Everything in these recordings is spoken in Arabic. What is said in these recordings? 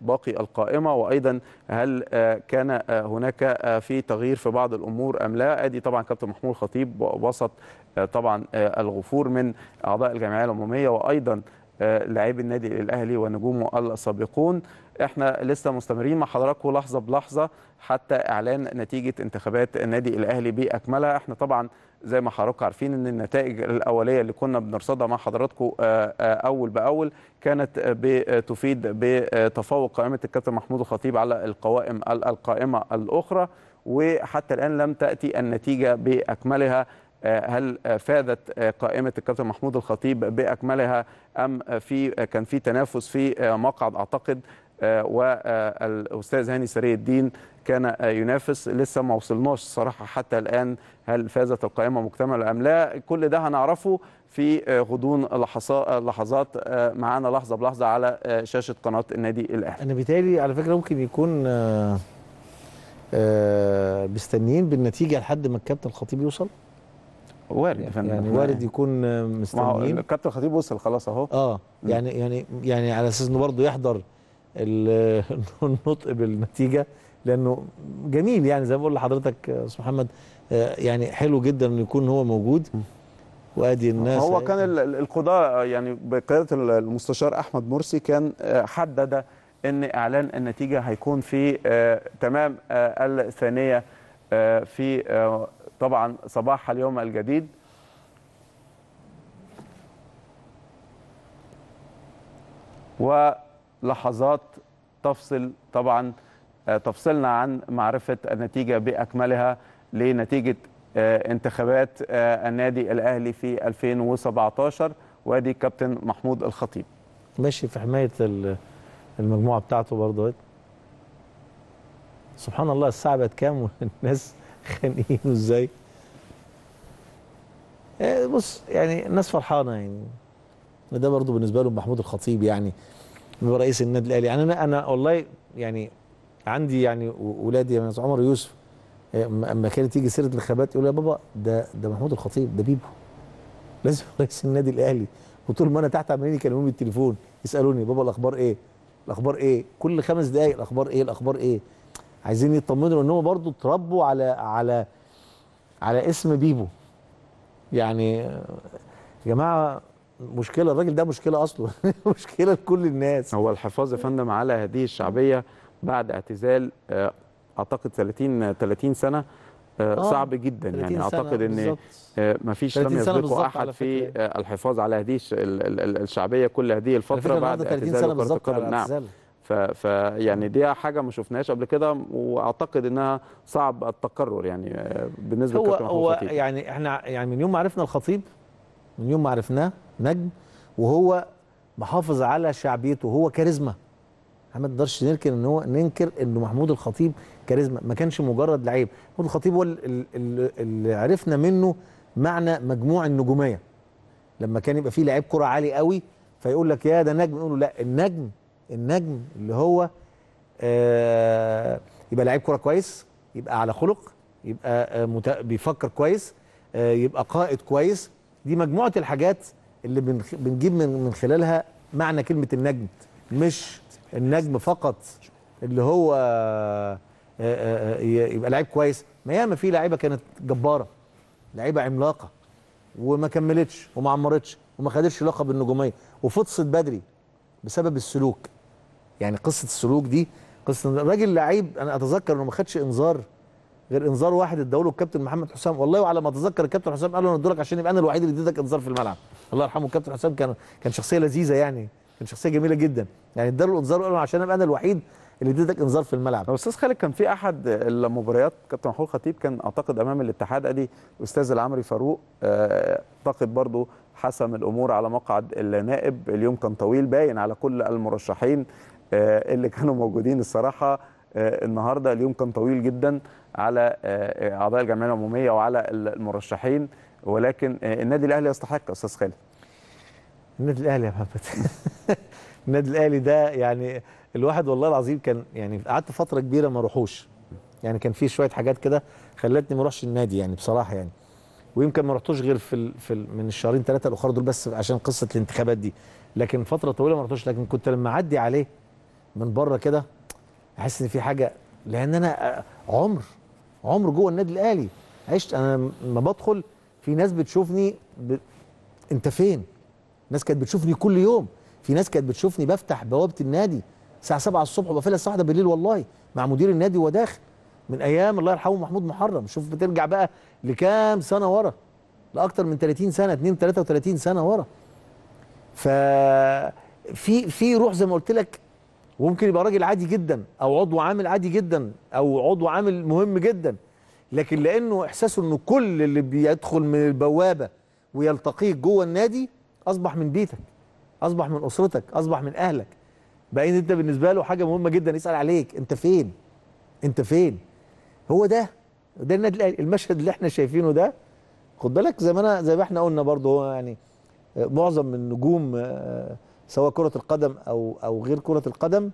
باقي القائمه وايضا هل آه، كان آه، هناك آه، في تغيير في بعض الامور ام لا ادي طبعا كابتن محمود خطيب وسط طبعا الغفور من اعضاء الجمعيه العموميه وايضا لاعبي النادي الاهلي ونجومه السابقون احنا لسه مستمرين مع حضراتكم لحظه بلحظه حتى اعلان نتيجه انتخابات النادي الاهلي باكملها احنا طبعا زي ما حضراتكم عارفين ان النتائج الاوليه اللي كنا بنرصدها مع حضراتكم آه، آه، اول باول كانت بتفيد بتفوق قائمه الكابتن محمود الخطيب على القوائم القائمه الاخرى وحتى الان لم تاتي النتيجه باكملها آه، هل فادت قائمه الكابتن محمود الخطيب باكملها ام في كان في تنافس في مقعد اعتقد آه، والاستاذ هاني سري الدين كان آه، ينافس لسه ما وصلناش صراحه حتى الان هل فازت القائمه مكتمله ام لا كل ده هنعرفه في آه، غضون لحظات معانا لحظه بلحظه على شاشه قناه النادي الاهلي انا بالتالي على فكره ممكن يكون مستنيين بالنتيجه لحد ما الكابتن الخطيب يوصل وارد يا يعني فندم يعني وارد يكون مستنيين الكابتن الخطيب وصل خلاص اهو اه يعني يعني يعني على اساس انه برضه يحضر النطق بالنتيجه لانه جميل يعني زي ما بقول لحضرتك يا استاذ محمد آه، يعني حلو جدا انه يكون هو موجود وادي الناس هو كان القضاء يعني بقياده المستشار احمد مرسي كان آه، حدد ان اعلان النتيجه هيكون في آه، تمام الثانيه في طبعا صباح اليوم الجديد و لحظات تفصل طبعا آه، تفصلنا عن معرفة النتيجة بأكملها لنتيجة آه، انتخابات آه، النادي الأهلي في 2017 وادي كابتن محمود الخطيب ماشي في حماية المجموعة بتاعته برضه سبحان الله الساعة بقت كام والناس خانقينه ازاي بص يعني الناس فرحانة يعني ده برضه بالنسبة لهم محمود الخطيب يعني برئيس النادي الاهلي يعني انا انا والله يعني عندي يعني ولادي يعني عمر يوسف آه، اما كانت تيجي سيره الخبات يقول يا بابا ده ده محمود الخطيب ده بيبو لازم رئيس النادي الاهلي وطول ما انا تحت عمالين يكلموني بالتليفون يسالوني بابا الاخبار ايه؟ الاخبار ايه؟ كل خمس دقائق الاخبار ايه؟ الاخبار ايه؟ عايزين يطمنوا ان هم برضه اتربوا على على على اسم بيبو يعني آه، يا جماعه مشكله الراجل ده مشكله اصله مشكله لكل الناس هو الحفاظ يا فندم على هذه الشعبيه بعد اعتزال آه، اعتقد 30 30 سنه آه، آه، صعب جدا يعني اعتقد ان ما فيش لم يسبقه احد في الحفاظ على هذه الشعبيه كل هذه الفتره بعد 30 سنه بالظبط نعم فيعني دي حاجه ما شفناهاش قبل كده واعتقد انها صعب التكرر يعني بالنسبه لكابتن هو هو يعني احنا يعني من يوم ما عرفنا الخطيب من يوم ما عرفناه نجم وهو محافظ على شعبيته هو كاريزما احنا ما نقدرش ننكر ان هو ننكر انه محمود الخطيب كاريزما ما كانش مجرد لعيب محمود الخطيب هو اللي عرفنا منه معنى مجموع النجوميه لما كان يبقى فيه لعيب كره عالي قوي فيقول لك يا ده نجم نقول له لا النجم النجم اللي هو آه يبقى لعيب كره كويس يبقى على خلق يبقى آه بيفكر كويس آه يبقى قائد كويس دي مجموعه الحاجات اللي بنجيب من خلالها معنى كلمه النجم مش النجم فقط اللي هو آه، آه، آه، يبقى لعيب كويس ما ياما في لعيبه كانت جباره لعيبه عملاقه وما كملتش وما عمرتش وما خدتش لقب النجوميه وفطست بدري بسبب السلوك يعني قصه السلوك دي قصه الراجل لعيب انا اتذكر انه ما خدش انذار غير انذار واحد اداه له الكابتن محمد حسام والله وعلى ما اتذكر الكابتن حسام قال له انا ادولك عشان يبقى انا الوحيد اللي اديتك انذار في الملعب الله يرحمه الكابتن حسام كان كان شخصيه لذيذه يعني كان شخصيه جميله جدا يعني اداله الانذار وقال له عشان ابقى انا الوحيد اللي اديتك انذار في الملعب استاذ خالد كان في احد المباريات كابتن محمود خطيب كان اعتقد امام الاتحاد ادي استاذ العمري فاروق آه، اعتقد برضه حسم الامور على مقعد النائب اليوم كان طويل باين على كل المرشحين آه، اللي كانوا موجودين الصراحه آه، النهارده اليوم كان طويل جدا على آه، آه، اعضاء الجمعيه العموميه وعلى المرشحين ولكن النادي الاهلي يستحق يا استاذ خالد النادي الاهلي يا محمد النادي الاهلي ده يعني الواحد والله العظيم كان يعني قعدت فتره كبيره ما اروحوش يعني كان في شويه حاجات كده خلتني ما اروحش النادي يعني بصراحه يعني ويمكن ما رحتوش غير في في من الشهرين ثلاثه الاخر دول بس عشان قصه الانتخابات دي لكن فتره طويله ما رحتوش لكن كنت لما اعدي عليه من بره كده احس ان في حاجه لان انا آه، عمر عمر جوه النادي الاهلي عشت انا لما بدخل في ناس بتشوفني ب... انت فين ناس كانت بتشوفني كل يوم في ناس كانت بتشوفني بفتح بوابه النادي الساعه 7 الصبح وبقفلها الساعه 1 بالليل والله مع مدير النادي وداخل من ايام الله يرحمه محمود محرم شوف بترجع بقى لكام سنه ورا لاكثر من 30 سنه 2 33 سنه ورا ف في في روح زي ما قلت لك وممكن يبقى راجل عادي جدا او عضو عامل عادي جدا او عضو عامل مهم جدا لكن لانه احساسه انه كل اللي بيدخل من البوابه ويلتقيك جوه النادي اصبح من بيتك اصبح من اسرتك اصبح من اهلك بقى انت بالنسبه له حاجه مهمه جدا يسال عليك انت فين انت فين هو ده ده النادي المشهد اللي احنا شايفينه ده خد بالك زي ما انا زي ما احنا قلنا برضه هو يعني معظم النجوم آه، سواء كرة القدم أو أو غير كرة القدم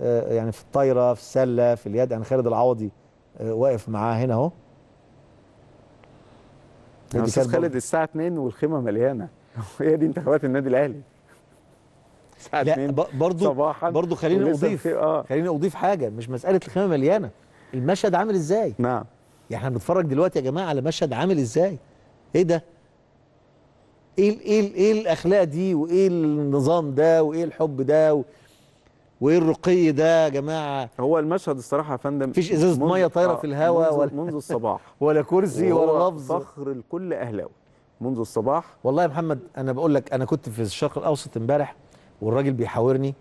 آه، يعني في الطايرة في السلة في اليد يعني خالد العوضي آه، واقف معاه هنا أهو يا استاذ خالد الساعة 2 والخيمة مليانة هي دي انتخابات النادي الأهلي الساعة 2 برضو صباحا برضو خليني أضيف آه. خليني أضيف حاجة مش مسألة الخيمة مليانة المشهد عامل إزاي؟ نعم يعني احنا بنتفرج دلوقتي يا جماعة على مشهد عامل إزاي؟ إيه ده؟ ايه ايه ايه الاخلاق دي وايه النظام ده وايه الحب ده و... وايه الرقي ده يا جماعه هو المشهد الصراحه يا فندم مفيش ازازه ميه طايره آه، في الهواء منذ, ولا منذ الصباح ولا كرسي ولا لفظ فخر لكل اهلاوي منذ الصباح والله يا محمد انا بقول لك انا كنت في الشرق الاوسط امبارح والراجل بيحاورني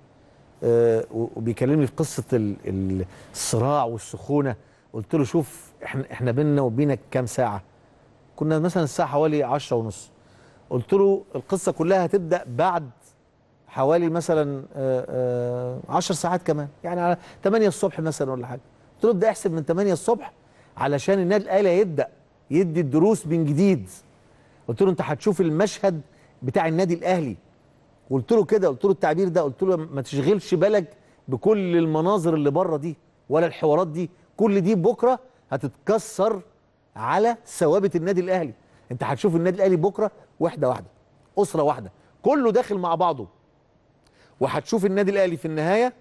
آه، وبيكلمني في قصه الصراع والسخونه قلت له شوف احنا احنا بينا وبينك كام ساعه كنا مثلا الساعه حوالي 10 ونص قلت له القصه كلها هتبدا بعد حوالي مثلا 10 آه، آه، ساعات كمان يعني على 8 الصبح مثلا ولا حاجه قلت له ابدا احسب من 8 الصبح علشان النادي الاهلي يبدا يدي الدروس من جديد قلت له انت هتشوف المشهد بتاع النادي الاهلي قلت له كده قلت له التعبير ده قلت له ما تشغلش بالك بكل المناظر اللي بره دي ولا الحوارات دي كل دي بكره هتتكسر على ثوابت النادي الاهلي انت هتشوف النادي الاهلي بكره وحده واحده اسره واحده كله داخل مع بعضه وهتشوف النادي الاهلي في النهايه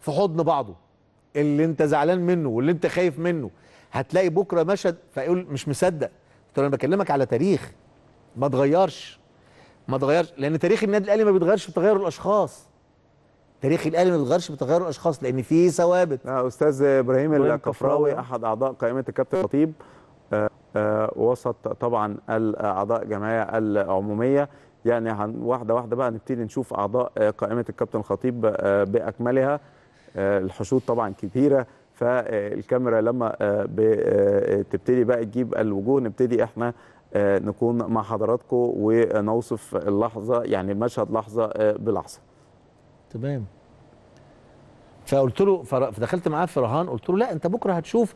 في حضن بعضه اللي انت زعلان منه واللي انت خايف منه هتلاقي بكره مشهد فيقول مش مصدق قلت انا بكلمك على تاريخ ما اتغيرش ما اتغيرش لان تاريخ النادي الاهلي ما بيتغيرش بتغير الاشخاص تاريخ الاهلي ما بيتغيرش بتغير الاشخاص لان في ثوابت آه، استاذ ابراهيم الكفراوي احد اعضاء قائمه الكابتن الخطيب آه، آه، وسط طبعا الاعضاء جمعيه العموميه يعني واحده واحده بقى نبتدي نشوف اعضاء آه، قائمه الكابتن خطيب آه، باكملها الحشود طبعا كبيره فالكاميرا لما تبتدي بقى تجيب الوجوه نبتدي احنا نكون مع حضراتكم ونوصف اللحظه يعني المشهد لحظه بلحظه تمام فقلت له فدخلت معاه في رهان قلت له لا انت بكره هتشوف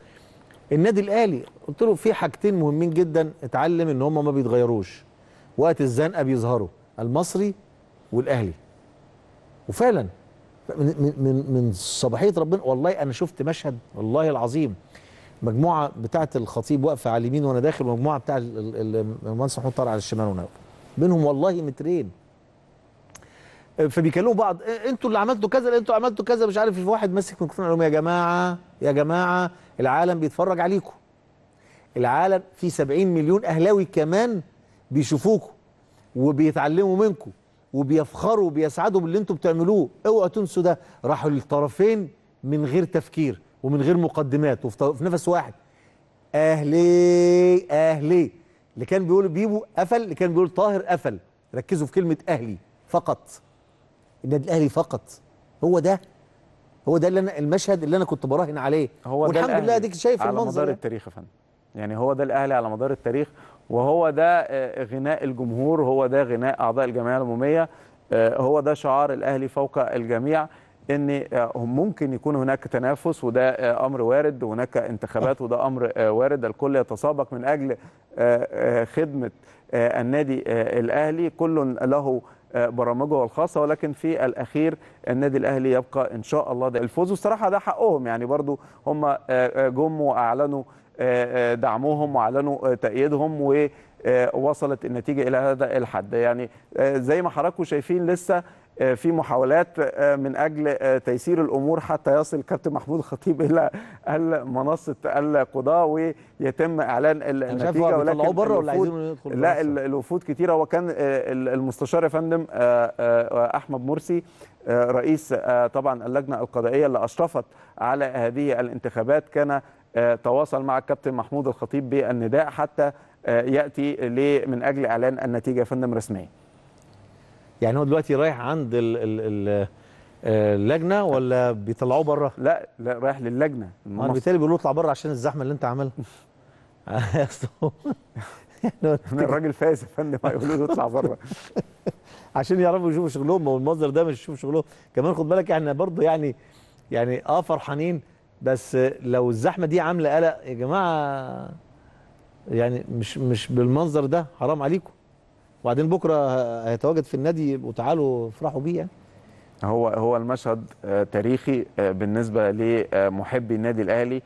النادي الاهلي قلت له في حاجتين مهمين جدا اتعلم ان هم ما بيتغيروش وقت الزنقه بيظهروا المصري والاهلي وفعلا من من من صباحيه ربنا والله انا شفت مشهد والله العظيم مجموعه بتاعه الخطيب واقفه على اليمين وانا داخل ومجموعه بتاع المهندس محمود طارق على الشمال وانا بينهم والله مترين فبيكلموا بعض إيه، انتوا اللي عملتوا كذا انتوا عملتوا كذا مش عارف في واحد ماسك ميكروفون قال لهم يا جماعه يا جماعة العالم بيتفرج عليكم العالم في 70 مليون أهلاوي كمان بيشوفوكم وبيتعلموا منكم وبيفخروا وبيسعدوا باللي انتم بتعملوه اوعوا تنسوا ده راحوا للطرفين من غير تفكير ومن غير مقدمات وفي نفس واحد اهلي اهلي اللي كان بيقول بيبو قفل اللي كان بيقول طاهر قفل ركزوا في كلمه اهلي فقط النادي الاهلي فقط هو ده هو ده اللي أنا المشهد اللي انا كنت براهن عليه هو والحمد لله اديك شايف على المنظر على مدار يعني. التاريخ يا فندم يعني هو ده الاهلي على مدار التاريخ وهو ده آه، غناء الجمهور هو ده غناء اعضاء الجمعيه العموميه آه، هو ده شعار الاهلي فوق الجميع ان آه، ممكن يكون هناك تنافس وده آه، امر وارد وهناك انتخابات وده امر آه، وارد الكل يتسابق من اجل خدمه النادي الاهلي كل له برامجه الخاصة ولكن في الأخير النادي الأهلي يبقى إن شاء الله ده الفوز والصراحة ده حقهم يعني برضو هم جم وأعلنوا دعمهم وأعلنوا تأييدهم و آه، وصلت النتيجه الى هذا الحد يعني آه، زي ما حضراتكم شايفين لسه آه، في محاولات من اجل تيسير الامور حتى يصل كابتن محمود الخطيب الى منصه القضاء ويتم اعلان النتيجه ولكن بره ولا عايزينه يدخل لا الوفود كتيره وكان المستشار يا فندم احمد مرسي رئيس طبعا اللجنه القضائيه اللي اشرفت على هذه الانتخابات كان تواصل مع الكابتن محمود الخطيب بالنداء حتى آه، ياتي من اجل اعلان النتيجه يا فندم رسميا يعني هو دلوقتي رايح عند ال ال اللجنه آه، ولا بيطلعوه بره لا لا رايح للجنه امال آه، بالتالي بيقولوا اطلع بره عشان الزحمه اللي انت عاملها يعني الراجل فاز يا فندم هيقولوا له اطلع بره عشان يعرفوا يشوفوا شغلهم والمصدر ده مش يشوف شغلهم كمان خد بالك احنا برضه يعني يعني اه فرحانين بس لو الزحمه دي عامله قلق يا جماعه يعني مش مش بالمنظر ده حرام عليكم وبعدين بكره هيتواجد في النادي وتعالوا افرحوا بيه يعني هو هو المشهد آه، تاريخي آه، بالنسبه لمحبي النادي الاهلي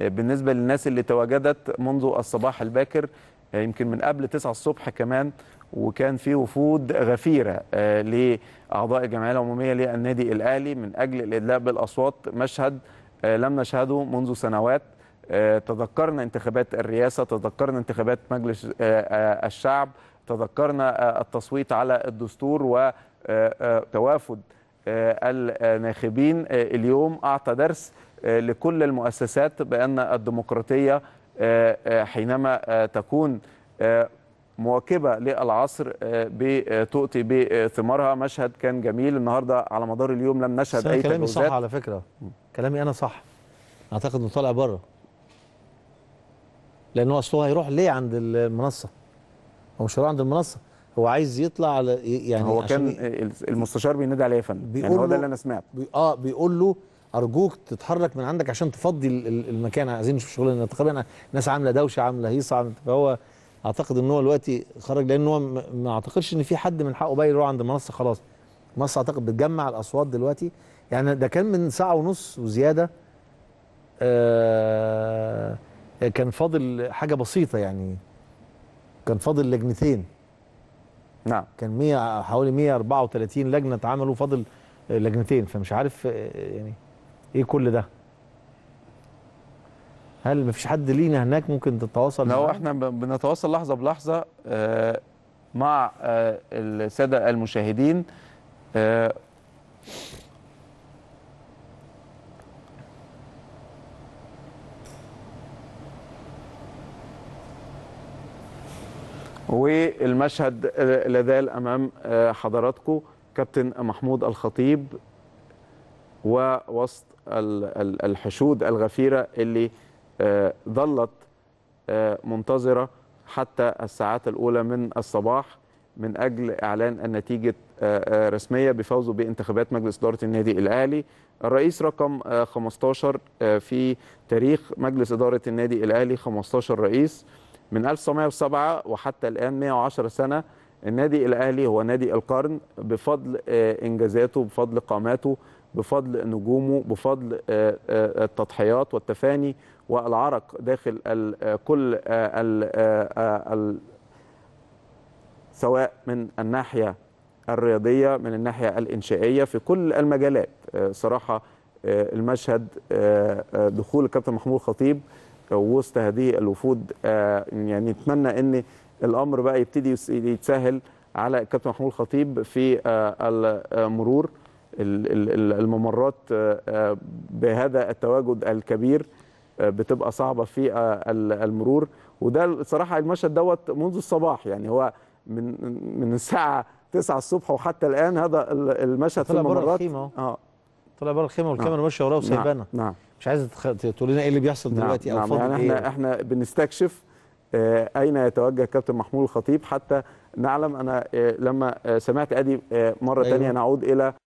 آه، بالنسبه للناس اللي تواجدت منذ الصباح الباكر يمكن من قبل 9 الصبح كمان وكان في وفود غفيره لاعضاء الجمعيه العموميه للنادي الاهلي من اجل الادلاء بالاصوات مشهد لم نشهده منذ سنوات آه، تذكرنا انتخابات الرئاسه تذكرنا انتخابات مجلس آه، آه، الشعب تذكرنا التصويت على الدستور وتوافد الناخبين اليوم اعطى درس لكل المؤسسات بان الديمقراطيه حينما تكون مواكبه للعصر بتؤتي بثمارها مشهد كان جميل النهارده على مدار اليوم لم نشهد اي تجوزات كلامي صح على فكره كلامي انا صح اعتقد انه طالع بره لانه اصله هيروح ليه عند المنصه هو مش هيروح عند المنصه هو عايز يطلع على يعني هو كان المستشار بينادي عليه يا فندم يعني هو ده اللي انا سمعته بي اه بيقول له ارجوك تتحرك من عندك عشان تفضي المكان عايزين نشوف شغلنا تقريبا ناس عامله دوشه عامله هيصه عامله فهو اعتقد ان هو دلوقتي خرج لان هو ما اعتقدش ان في حد من حقه بقى يروح عند المنصه خلاص المنصه اعتقد بتجمع الاصوات دلوقتي يعني ده كان من ساعه ونص وزياده آه كان فاضل حاجه بسيطه يعني كان فاضل لجنتين نعم كان 100 حوالي 134 لجنه اتعملوا فاضل لجنتين فمش عارف يعني ايه كل ده هل مفيش حد لينا هناك ممكن تتواصل معاه؟ لا احنا بنتواصل لحظه بلحظه آه، مع آه، الساده المشاهدين آه، والمشهد لازال امام آه، حضراتكم كابتن محمود الخطيب ووسط الحشود الغفيره اللي آه، ظلت آه، منتظره حتى الساعات الاولى من الصباح من اجل اعلان النتيجه رسميه بفوزه بانتخابات مجلس اداره النادي الاهلي الرئيس رقم 15 في تاريخ مجلس اداره النادي الاهلي 15 رئيس من 1907 وحتى الآن 110 سنة النادي الأهلي هو نادي القرن بفضل آه، إنجازاته بفضل قاماته بفضل نجومه بفضل آه، آه، التضحيات والتفاني والعرق داخل كل سواء من الناحية الرياضية من الناحية الإنشائية في كل المجالات صراحة المشهد دخول الكابتن محمود خطيب وسط هذه الوفود آه، يعني نتمنى ان الامر بقى يبتدي يتسهل على كابتن محمود الخطيب في آه، المرور الممرات آه، بهذا التواجد الكبير بتبقى صعبه في المرور وده الصراحه المشهد دوت منذ الصباح يعني هو من من الساعه 9 الصبح وحتى الان هذا المشهد في الممرات طلع بره الخيمه اه طلع بره الخيمه والكاميرا ماشيه وراه وسايبانا نعم, نعم. مش عايز تقول لنا ايه اللي بيحصل نعم دلوقتي او نعم فاضل يعني احنا إيه؟ احنا بنستكشف آه، اين يتوجه كابتن محمود الخطيب حتى نعلم انا آه، لما آه، سمعت ادي مره ثانيه أيوة. نعود الى